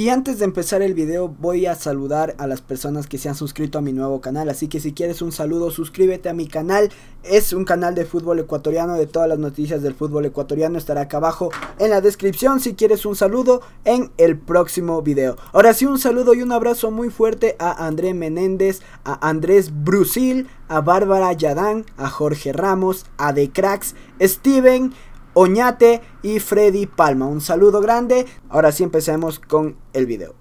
Y antes de empezar el video voy a saludar a las personas que se han suscrito a mi nuevo canal, así que si quieres un saludo suscríbete a mi canal, es un canal de fútbol ecuatoriano, de todas las noticias del fútbol ecuatoriano estará acá abajo en la descripción si quieres un saludo en el próximo video. Ahora sí un saludo y un abrazo muy fuerte a André Menéndez, a Andrés Brusil, a Bárbara Yadán, a Jorge Ramos, a The Cracks, Steven... Oñate y Freddy Palma. Un saludo grande. Ahora sí empecemos con el video.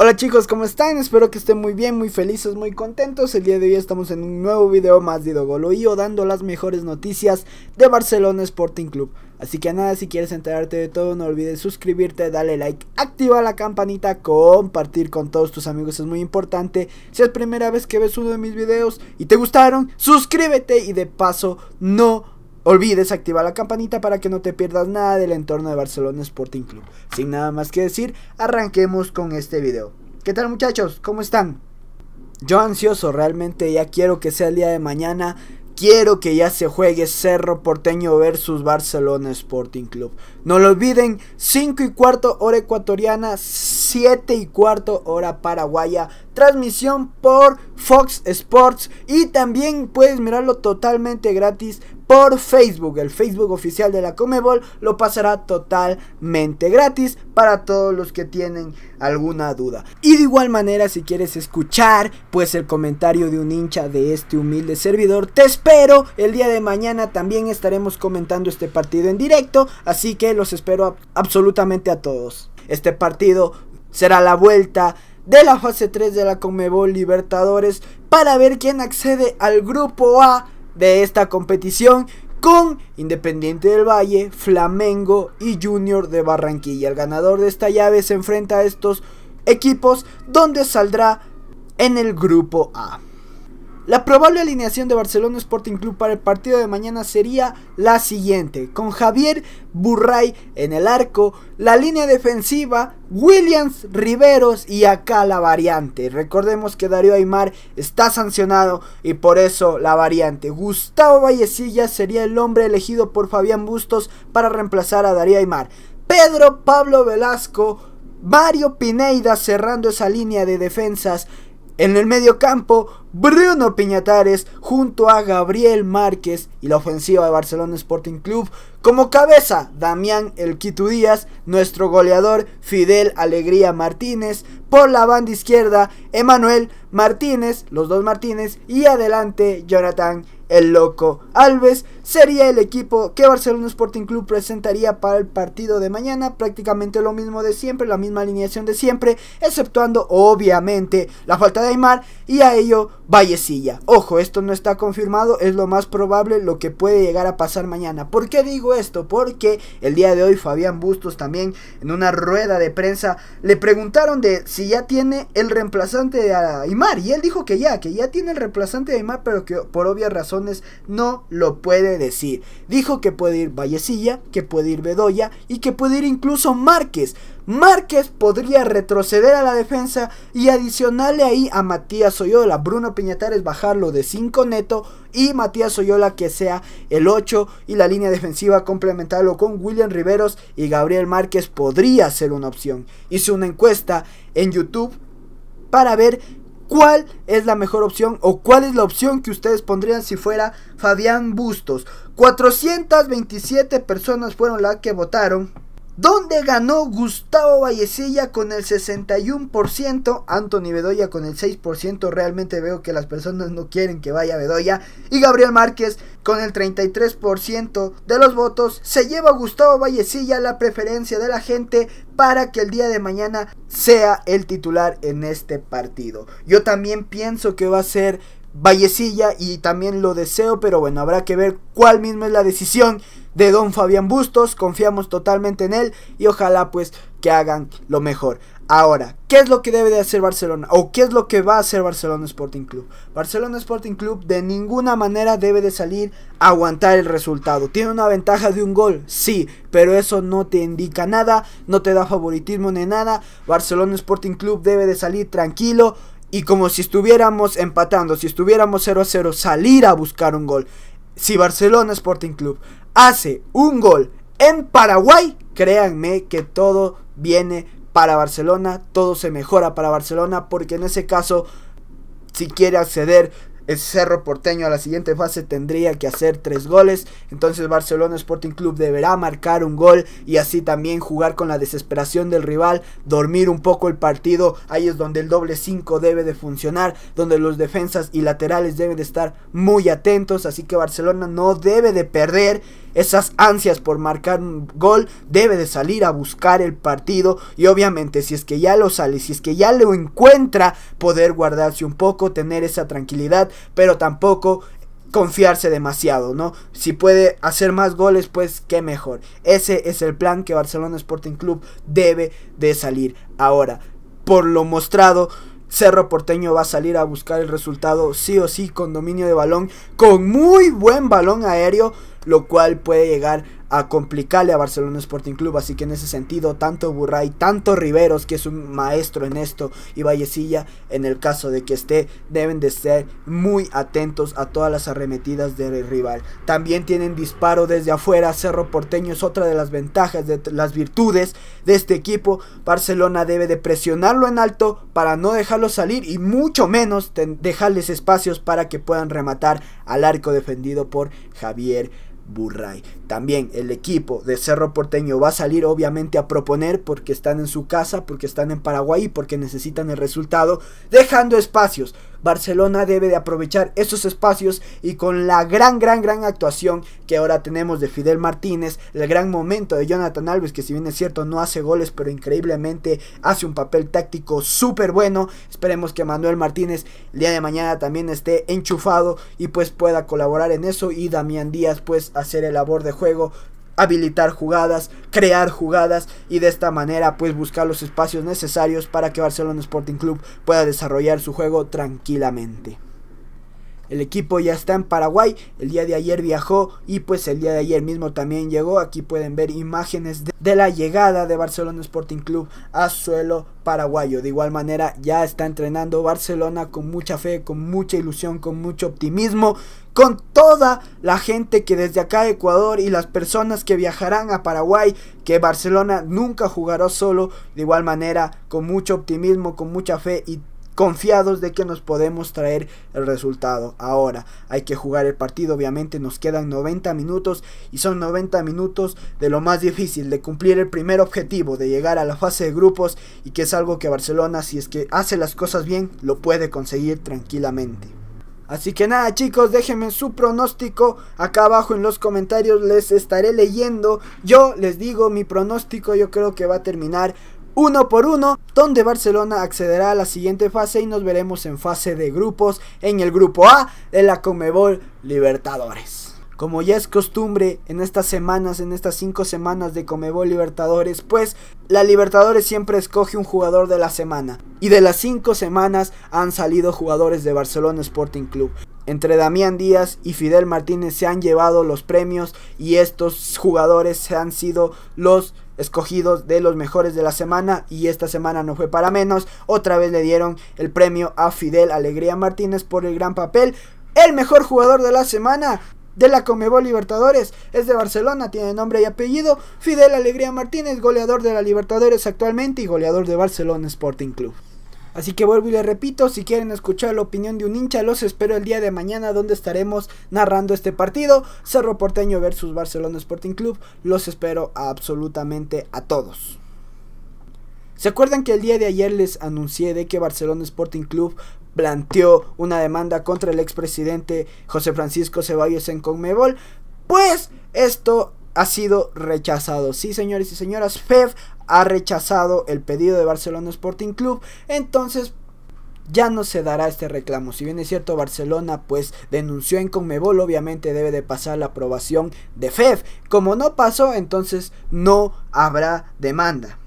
Hola chicos, ¿cómo están? Espero que estén muy bien, muy felices, muy contentos. El día de hoy estamos en un nuevo video más de o dando las mejores noticias de Barcelona Sporting Club. Así que nada, si quieres enterarte de todo, no olvides suscribirte, darle like, activa la campanita, compartir con todos tus amigos, es muy importante. Si es primera vez que ves uno de mis videos y te gustaron, suscríbete y de paso no Olvides activar la campanita para que no te pierdas nada del entorno de Barcelona Sporting Club. Sin nada más que decir, arranquemos con este video. ¿Qué tal muchachos? ¿Cómo están? Yo ansioso, realmente ya quiero que sea el día de mañana. Quiero que ya se juegue Cerro Porteño versus Barcelona Sporting Club. No lo olviden, 5 y cuarto hora ecuatoriana, 7 y cuarto hora paraguaya. Transmisión por Fox Sports. Y también puedes mirarlo totalmente gratis por Facebook. El Facebook oficial de la Comebol lo pasará totalmente gratis para todos los que tienen alguna duda. Y de igual manera, si quieres escuchar pues el comentario de un hincha de este humilde servidor, te espero. El día de mañana también estaremos comentando este partido en directo, así que los espero absolutamente a todos. Este partido será la vuelta de la fase 3 de la Comebol Libertadores para ver quién accede al grupo A de esta competición con Independiente del Valle, Flamengo y Junior de Barranquilla. El ganador de esta llave se enfrenta a estos equipos donde saldrá en el grupo A. La probable alineación de Barcelona Sporting Club para el partido de mañana sería la siguiente, con Javier Burray en el arco, la línea defensiva, Williams, Riveros y acá la variante. Recordemos que Darío Aymar está sancionado y por eso la variante. Gustavo Vallecilla sería el hombre elegido por Fabián Bustos para reemplazar a Darío Aymar. Pedro Pablo Velasco, Mario Pineida cerrando esa línea de defensas en el medio campo, Bruno Piñatares junto a Gabriel Márquez y la ofensiva de Barcelona Sporting Club. Como cabeza, Damián El Díaz, nuestro goleador Fidel Alegría Martínez. Por la banda izquierda, Emanuel Martínez, los dos Martínez. Y adelante, Jonathan el Loco Alves sería el equipo que Barcelona Sporting Club presentaría para el partido de mañana. Prácticamente lo mismo de siempre, la misma alineación de siempre, exceptuando obviamente la falta de Aymar y a ello Vallecilla. Ojo, esto no está confirmado, es lo más probable lo que puede llegar a pasar mañana. ¿Por qué digo esto? Porque el día de hoy Fabián Bustos también en una rueda de prensa le preguntaron de si ya tiene el reemplazante de Aymar y él dijo que ya, que ya tiene el reemplazante de Aymar, pero que por obvia razón no lo puede decir. Dijo que puede ir Vallecilla, que puede ir Bedoya y que puede ir incluso Márquez. Márquez podría retroceder a la defensa y adicionarle ahí a Matías Oyola. Bruno Piñatares bajarlo de 5 neto y Matías Oyola que sea el 8 y la línea defensiva complementarlo con William Riveros y Gabriel Márquez podría ser una opción. Hice una encuesta en YouTube para ver cuál es la mejor opción o cuál es la opción que ustedes pondrían si fuera Fabián Bustos. 427 personas fueron las que votaron donde ganó Gustavo Vallecilla con el 61%, Anthony Bedoya con el 6%, realmente veo que las personas no quieren que vaya Bedoya, y Gabriel Márquez con el 33% de los votos, se lleva Gustavo Vallecilla la preferencia de la gente para que el día de mañana sea el titular en este partido. Yo también pienso que va a ser Vallecilla y también lo deseo, pero bueno, habrá que ver cuál mismo es la decisión de don Fabián Bustos, confiamos totalmente en él y ojalá pues que hagan lo mejor. Ahora, ¿qué es lo que debe de hacer Barcelona? ¿O qué es lo que va a hacer Barcelona Sporting Club? Barcelona Sporting Club de ninguna manera debe de salir aguantar el resultado. Tiene una ventaja de un gol, sí, pero eso no te indica nada, no te da favoritismo ni nada. Barcelona Sporting Club debe de salir tranquilo, y como si estuviéramos empatando, si estuviéramos 0 a 0, salir a buscar un gol. Si Barcelona Sporting Club hace un gol en Paraguay, créanme que todo viene para Barcelona, todo se mejora para Barcelona, porque en ese caso, si quiere acceder, el Cerro Porteño a la siguiente fase tendría que hacer tres goles. Entonces Barcelona Sporting Club deberá marcar un gol y así también jugar con la desesperación del rival, dormir un poco el partido. Ahí es donde el doble 5 debe de funcionar, donde los defensas y laterales deben de estar muy atentos. Así que Barcelona no debe de perder esas ansias por marcar un gol, debe de salir a buscar el partido y obviamente si es que ya lo sale, si es que ya lo encuentra, poder guardarse un poco, tener esa tranquilidad, pero tampoco confiarse demasiado, ¿no? Si puede hacer más goles, pues qué mejor. Ese es el plan que Barcelona Sporting Club debe de salir. Ahora, por lo mostrado, Cerro Porteño va a salir a buscar el resultado sí o sí con dominio de balón, con muy buen balón aéreo, lo cual puede llegar a complicarle a Barcelona Sporting Club. Así que en ese sentido, tanto Burray, tanto Riveros, que es un maestro en esto, y Vallecilla, en el caso de que esté, deben de ser muy atentos a todas las arremetidas del rival. También tienen disparo desde afuera. Cerro Porteño es otra de las ventajas, de las virtudes de este equipo. Barcelona debe de presionarlo en alto para no dejarlo salir y mucho menos dejarles espacios para que puedan rematar al arco defendido por Javier. Burray. También el equipo de Cerro Porteño va a salir obviamente a proponer porque están en su casa, porque están en Paraguay porque necesitan el resultado, dejando espacios Barcelona debe de aprovechar esos espacios y con la gran, gran, gran actuación que ahora tenemos de Fidel Martínez, el gran momento de Jonathan Alves, que si bien es cierto no hace goles, pero increíblemente hace un papel táctico súper bueno. Esperemos que Manuel Martínez el día de mañana también esté enchufado y pues pueda colaborar en eso y Damián Díaz pues hacer el labor de juego habilitar jugadas, crear jugadas y de esta manera pues buscar los espacios necesarios para que Barcelona Sporting Club pueda desarrollar su juego tranquilamente. El equipo ya está en Paraguay, el día de ayer viajó y pues el día de ayer mismo también llegó. Aquí pueden ver imágenes de, la llegada de Barcelona Sporting Club a suelo paraguayo. De igual manera ya está entrenando Barcelona con mucha fe, con mucha ilusión, con mucho optimismo, con toda la gente que desde acá de Ecuador y las personas que viajarán a Paraguay, que Barcelona nunca jugará solo, de igual manera con mucho optimismo, con mucha fe y confiados de que nos podemos traer el resultado. Ahora hay que jugar el partido, obviamente nos quedan 90 minutos y son 90 minutos de lo más difícil, de cumplir el primer objetivo, de llegar a la fase de grupos y que es algo que Barcelona, si es que hace las cosas bien, lo puede conseguir tranquilamente. Así que nada chicos, déjenme su pronóstico acá abajo en los comentarios, les estaré leyendo. Yo les digo mi pronóstico, yo creo que va a terminar uno por uno, donde Barcelona accederá a la siguiente fase y nos veremos en fase de grupos en el grupo A de la Comebol Libertadores. Como ya es costumbre en estas semanas, en estas cinco semanas de Comebol Libertadores, pues la Libertadores siempre escoge un jugador de la semana. Y de las cinco semanas han salido jugadores de Barcelona Sporting Club. Entre Damián Díaz y Fidel Martínez se han llevado los premios y estos jugadores se han sido los escogidos de los mejores de la semana y esta semana no fue para menos. Otra vez le dieron el premio a Fidel Alegría Martínez por el gran papel. El mejor jugador de la semana de la Comebol Libertadores. Es de Barcelona, tiene nombre y apellido. Fidel Alegría Martínez, goleador de la Libertadores actualmente y goleador de Barcelona Sporting Club. Así que vuelvo y les repito, si quieren escuchar la opinión de un hincha, los espero el día de mañana donde estaremos narrando este partido. Cerro Porteño versus Barcelona Sporting Club. Los espero absolutamente a todos. ¿Se acuerdan que el día de ayer les anuncié de que Barcelona Sporting Club planteó una demanda contra el expresidente José Francisco Ceballos en Conmebol? Pues esto ha sido rechazado. Sí, señores y señoras, FEF ha rechazado el pedido de Barcelona Sporting Club. Entonces, ya no se dará este reclamo. Si bien es cierto, Barcelona pues denunció en Conmebol, obviamente debe de pasar la aprobación de FEF. Como no pasó, entonces no habrá demanda.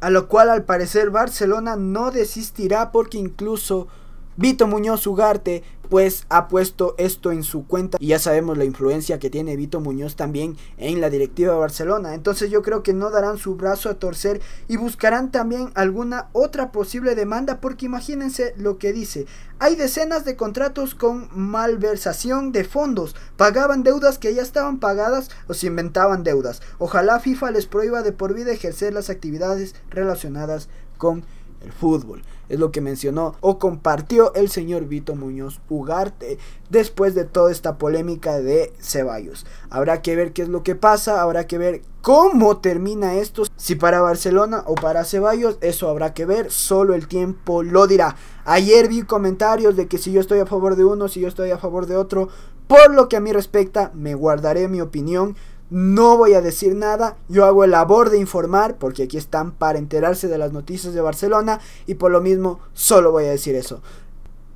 A lo cual al parecer Barcelona no desistirá porque incluso Vito Muñoz Ugarte pues ha puesto esto en su cuenta y ya sabemos la influencia que tiene Vito Muñoz también en la directiva de Barcelona. Entonces yo creo que no darán su brazo a torcer y buscarán también alguna otra posible demanda porque imagínense lo que dice. Hay decenas de contratos con malversación de fondos, pagaban deudas que ya estaban pagadas o se inventaban deudas. Ojalá FIFA les prohíba de por vida ejercer las actividades relacionadas con el fútbol. Es lo que mencionó o compartió el señor Vito Muñoz Ugarte después de toda esta polémica de Ceballos. Habrá que ver qué es lo que pasa, habrá que ver cómo termina esto, si para Barcelona o para Ceballos, eso habrá que ver, solo el tiempo lo dirá. Ayer vi comentarios de que si yo estoy a favor de uno, si yo estoy a favor de otro, por lo que a mí respecta, me guardaré mi opinión no voy a decir nada, yo hago el labor de informar, porque aquí están para enterarse de las noticias de Barcelona, y por lo mismo solo voy a decir eso,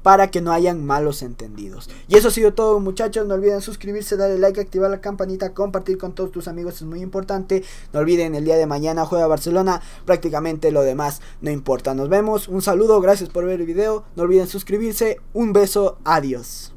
para que no hayan malos entendidos. Y eso ha sido todo muchachos, no olviden suscribirse, darle like, activar la campanita, compartir con todos tus amigos, es muy importante, no olviden el día de mañana juega Barcelona, prácticamente lo demás no importa, nos vemos, un saludo, gracias por ver el video, no olviden suscribirse, un beso, adiós.